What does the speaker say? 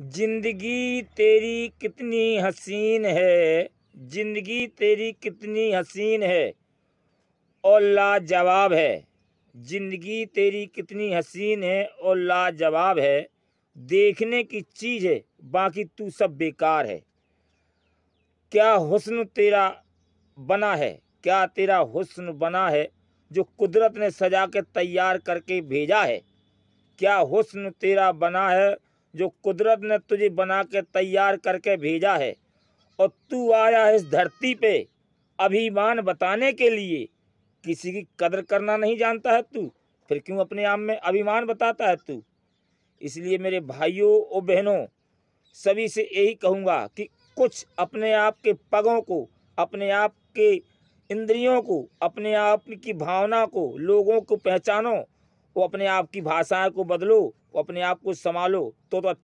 जिंदगी तेरी कितनी हसीन है जिंदगी तेरी कितनी हसीन है और लाजवाब है जिंदगी तेरी कितनी हसीन है और लाजवाब है देखने की चीज़ है बाकी तू सब बेकार है क्या हुस्न तेरा बना है क्या तेरा हुस्न बना है जो कुदरत ने सजा के तैयार करके भेजा है क्या हुस्न तेरा बना है जो कुदरत ने तुझे बना के तैयार करके भेजा है और तू आया है इस धरती पे अभिमान बताने के लिए किसी की कदर करना नहीं जानता है तू फिर क्यों अपने आप में अभिमान बताता है तू इसलिए मेरे भाइयों और बहनों सभी से यही कहूँगा कि कुछ अपने आप के पगों को अपने आप के इंद्रियों को अपने आप की भावना को लोगों को पहचानो वो अपने आप की भाषाएं को बदलो अपने आप को संभालो तो, तो